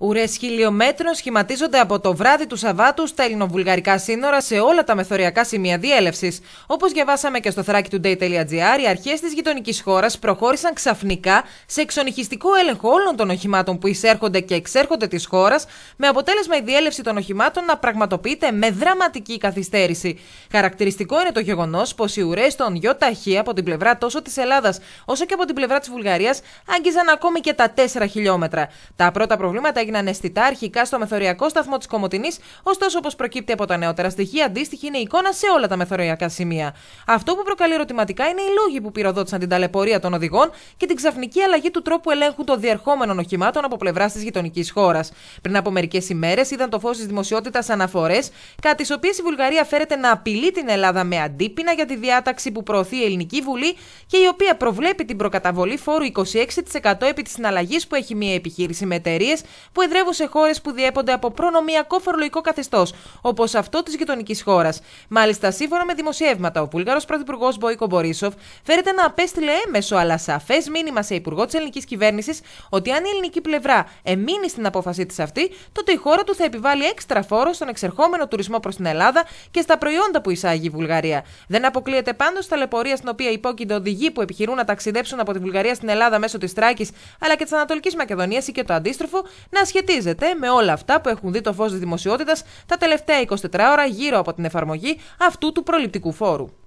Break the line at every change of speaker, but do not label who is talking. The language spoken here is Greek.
Ουρές χιλιομέτρων σχηματίζονται από το βράδυ του Σαββάτου στα ελληνοβουλγαρικά σύνορα σε όλα τα μεθοριακά σημεία διέλευσης. Όπως διαβάσαμε και στο thrakitoday.gr, οι αρχές της γειτονικής χώρας προχώρησαν ξαφνικά σε εξονυχιστικό έλεγχο όλων των οχημάτων που εισέρχονται και εξέρχονται της χώρας, με αποτέλεσμα η διέλευση των οχημάτων να πραγματοποιείται με δραματική καθυστέρηση. Χαρακτηριστικό είναι το γεγονός πως οι ουρές των ΙΟΤΑΧΗ από την πλευρά τόσο της Ελλάδας όσο και από την πλευρά της Βουλγαρίας άγγιζαν ακόμη και τα 4 χιλιόμετρα. Τα πρώτα προβλήματα έγιναν αισθητά αρχικά στο μεθοριακό σταθμό της Κομωτινής, ωστόσο, όπως προκύπτει από τα νεότερα στοιχεία, αντίστοιχη είναι η εικόνα σε όλα τα μεθοριακά σημεία. Αυτό που προκαλεί ερωτηματικά είναι οι λόγοι που πυροδότησαν την ταλαιπωρία των οδηγών και την ξαφνική αλλαγή του τρόπου ελέγχου των διερχόμενων οχημάτων από πλευράς της γειτονικής χώρας. Πριν από μερικές ημέρες είδαν το φως της δημοσιότητας αναφορές, κατά τις οποίες η Βουλγαρία φέρεται να απειλεί την Ελλάδα με αντίπεινα για τη διάταξη που προωθεί η Ελληνική Βουλή και η οποία προβλέπει την προκαταβολή φόρου 26% επί της συναλλαγής που έχει μια επιχείρηση με εταιρείες που εδρεύουν σε χώρες που διέπονται από προνομιακό φορολογικό καθεστώς, όπως αυτό της γειτονικής χώρας. Μάλιστα, σύμφωνα με δημοσιεύματα, ο Βούλγαρος Πρωθυπουργός Μποϊκο Μπορίσοφ φέρεται να απέστειλε έμεσο αλλά σαφές μήνυμα σε υπουργό της ελληνικής κυβέρνησης ότι αν η ελληνική πλευρά εμείνει στην απόφασή της αυτή, τότε η χώρα του θα επιβάλλει έξτρα φόρο στον εξερχόμενο τουρισμό προς την Ελλάδα και στα προϊόντα που εισάγει η Βουλγαρία. Δεν αποκλείεται πάντως ταλαιπωρία στην οποία υπόκεινται οδηγοί που επιχειρούν να ταξιδέψουν από τη Βουλγαρία στην Ελλάδα μέσω της Τράκης αλλά και της Ανατολικής Μακεδονίας ή και το αντίστροφο να σχετίζεται με όλα αυτά που έχουν δει το φως της δημοσιότητας τα τελευταία 24 ώρα γύρω από την εφαρμογή αυτού του προληπτικού φόρου.